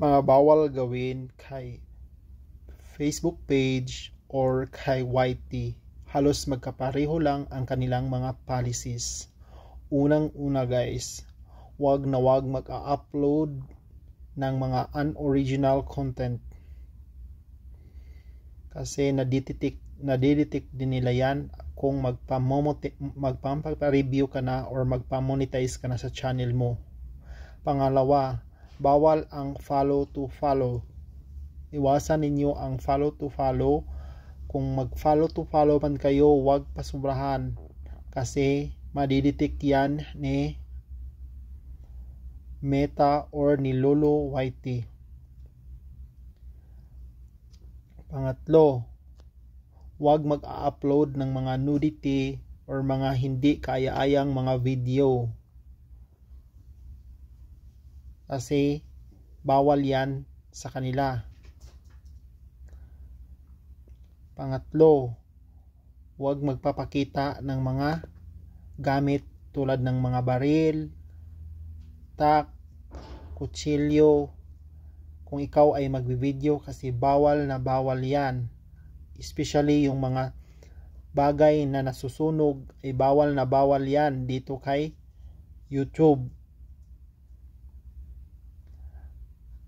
mga bawal gawin kay Facebook page or kay YT. Halos magkapareho lang ang kanilang mga policies. Unang-una guys, wag na wag mag-upload ng mga unoriginal content. Kasi nadidetect, nadidetect din nila yan kung magpampa-review ka na or magpamonetize ka na sa channel mo. Pangalawa, bawal ang follow to follow. Iwasan ninyo ang follow to follow. Kung mag-follow to follow man kayo, huwag pasubrahan kasi madidetect yan ni Meta or ni Lolo YT. Pangatlo, huwag mag-upload ng mga nudity or mga hindi kaya-ayang mga video kasi bawal yan sa kanila. Pangatlo, huwag magpapakita ng mga gamit tulad ng mga baril, tak, kutsilyo. Kung ikaw ay magbibideo kasi bawal na bawal yan. Especially yung mga bagay na nasusunog ay bawal na bawal yan dito kay YouTube.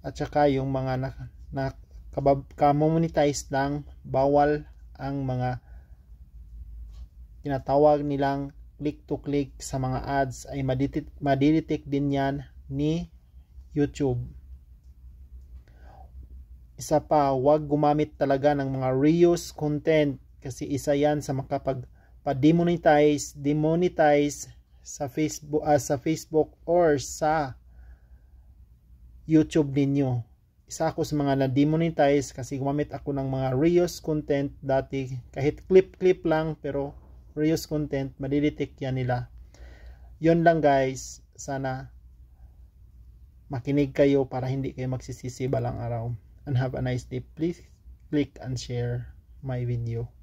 at saka yung mga na, na kamomonetize lang bawal ang mga tinatawag nilang click to click sa mga ads ay madidetect din yan ni YouTube. Isa pa, huwag gumamit talaga ng mga reuse content kasi isa yan sa makapag demonetize demonetize sa Facebook uh, sa Facebook or sa YouTube ninyo. Isa ako sa mga na-demonetize kasi gumamit ako ng mga reuse content dati. Kahit clip-clip lang pero reuse content, madidetect yan nila. Yon lang guys. Sana makinig kayo para hindi kayo magsisisi balang araw. And have a nice day. Please click and share my video.